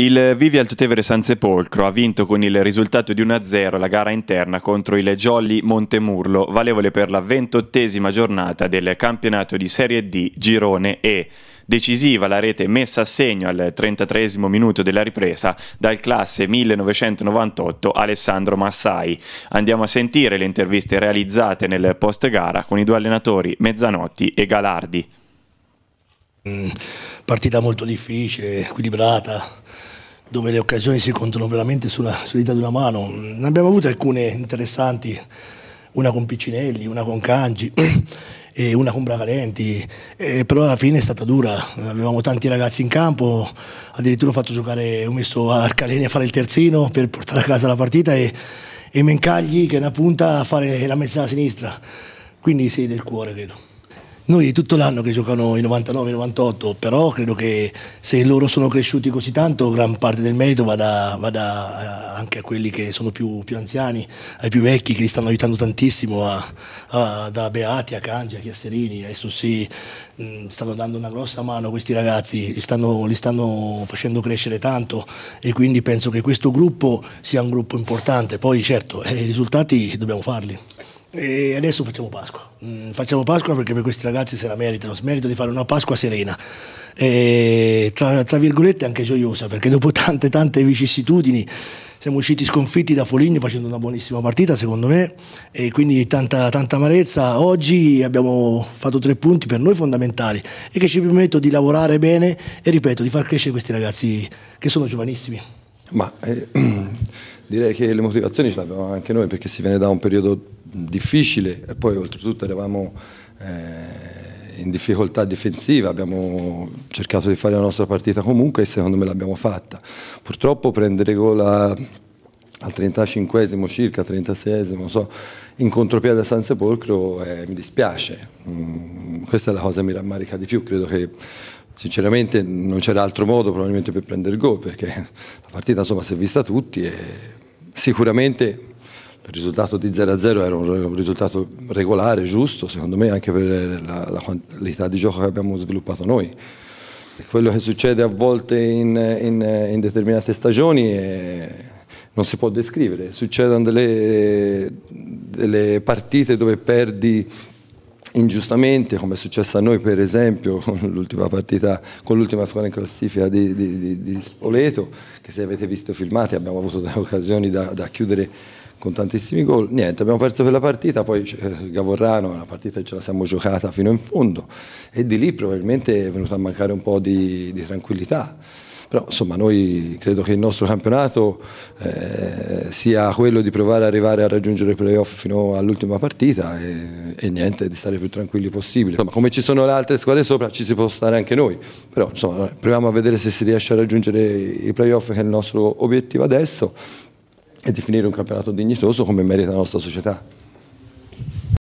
Il Vivial Tutevere San Sepolcro ha vinto con il risultato di 1-0 la gara interna contro il Jolly Montemurlo, valevole per la ventottesima giornata del campionato di Serie D Girone E. Decisiva la rete messa a segno al 33 minuto della ripresa dal classe 1998 Alessandro Massai. Andiamo a sentire le interviste realizzate nel post gara con i due allenatori Mezzanotti e Galardi. Mm, partita molto difficile, equilibrata, dove le occasioni si contano veramente sulla, sulla dita di una mano. Ne mm, abbiamo avute alcune interessanti, una con Piccinelli, una con Cangi e una con Bravalenti, e però alla fine è stata dura, avevamo tanti ragazzi in campo, addirittura ho fatto giocare, ho messo Arcaleni a fare il terzino per portare a casa la partita e, e Mencagli che è una punta a fare la mezza sinistra, quindi sì, del cuore credo. Noi è tutto l'anno che giocano i 99-98, però credo che se loro sono cresciuti così tanto, gran parte del merito vada, vada eh, anche a quelli che sono più, più, anziani, ai più vecchi che li stanno aiutando tantissimo, a, a, da Beati a Cangia, a Chiasserini, adesso sì, mh, mm, stanno dando una grossa mano a questi ragazzi, li stanno, li stanno facendo crescere tanto e quindi penso che questo gruppo sia un gruppo importante, poi certo eh, i risultati dobbiamo farli. E adesso facciamo Pasqua. Mm, facciamo Pasqua perché per questi ragazzi se la meritano, Smerito di fare una Pasqua serena, e tra, tra, virgolette anche gioiosa, perché dopo tante tante vicissitudini siamo usciti sconfitti da Foligno facendo una buonissima partita secondo me e quindi tanta, tanta amarezza. Oggi abbiamo fatto tre punti per noi fondamentali e che ci permettono di lavorare bene e ripeto di far crescere questi ragazzi che sono giovanissimi. Ma eh, direi che le motivazioni ce le avevamo anche noi perché si viene da un periodo difficile e poi oltretutto eravamo eh, in difficoltà difensiva, abbiamo cercato di fare la nostra partita comunque e secondo me l'abbiamo fatta. Purtroppo prendere gol al 35 circa, 36 so, in contropiede a San Sepolcro eh, mi dispiace, mm, questa è la cosa che mi rammarica di più, credo che sinceramente non c'era altro modo probabilmente per prendere il gol perché la partita insomma si è vista tutti e sicuramente il risultato di 0-0 era un risultato regolare, giusto, secondo me anche per la, la quantità di gioco che abbiamo sviluppato noi. Quello che succede a volte in, in, in determinate stagioni è, non si può descrivere, succedono delle, delle partite dove perdi ingiustamente, come è successo a noi per esempio con l'ultima partita, con l'ultima squadra in classifica di, di, di, Spoleto, che se avete visto filmati abbiamo avuto delle occasioni da, da chiudere con tantissimi gol, niente, abbiamo perso quella partita, poi Gavorrano, una partita che ce la siamo giocata fino in fondo e di lì probabilmente è venuta a mancare un po' di, di tranquillità. Però insomma noi credo che il nostro campionato eh, sia quello di provare ad arrivare a raggiungere i playoff fino all'ultima partita e e niente, di stare più tranquilli possibile. Insomma, come ci sono le altre squadre sopra, ci si può stare anche noi, però insomma, proviamo a vedere se si riesce a raggiungere i playoff che è il nostro obiettivo adesso e di finire un campionato dignitoso come merita la nostra società.